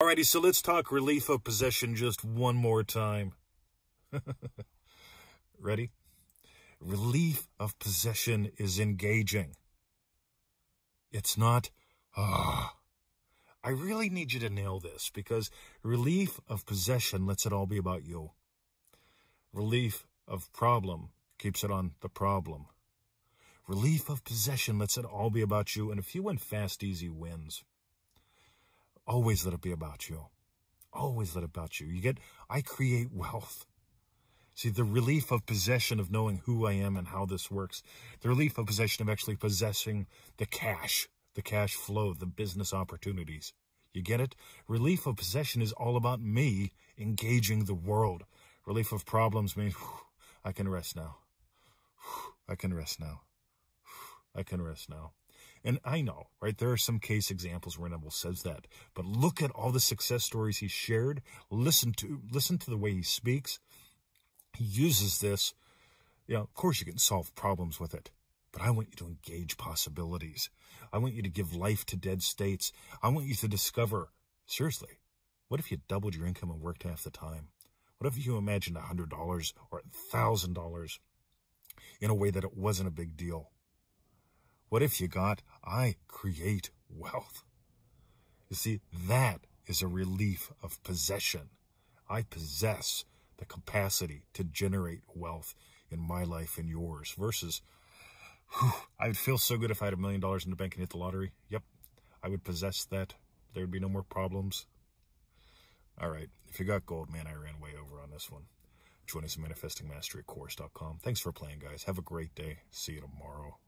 Alrighty, so let's talk relief of possession just one more time. Ready? Relief of possession is engaging. It's not, ah. I really need you to nail this because relief of possession lets it all be about you. Relief of problem keeps it on the problem. Relief of possession lets it all be about you and a few and fast, easy wins. Always let it be about you. Always let it about you. You get, I create wealth. See, the relief of possession of knowing who I am and how this works, the relief of possession of actually possessing the cash, the cash flow, the business opportunities. You get it? Relief of possession is all about me engaging the world. Relief of problems means whew, I can rest now. Whew, I can rest now. Whew, I can rest now. And I know, right, there are some case examples where Neville says that, but look at all the success stories he shared. Listen to, listen to the way he speaks. He uses this. Yeah, of course you can solve problems with it, but I want you to engage possibilities. I want you to give life to dead states. I want you to discover, seriously, what if you doubled your income and worked half the time? What if you imagined $100 or $1,000 in a way that it wasn't a big deal? What if you got, I create wealth? You see, that is a relief of possession. I possess the capacity to generate wealth in my life and yours versus, whew, I would feel so good if I had a million dollars in the bank and hit the lottery. Yep, I would possess that. There would be no more problems. All right, if you got gold, man, I ran way over on this one. Join us at ManifestingMasteryCourse.com. Thanks for playing, guys. Have a great day. See you tomorrow.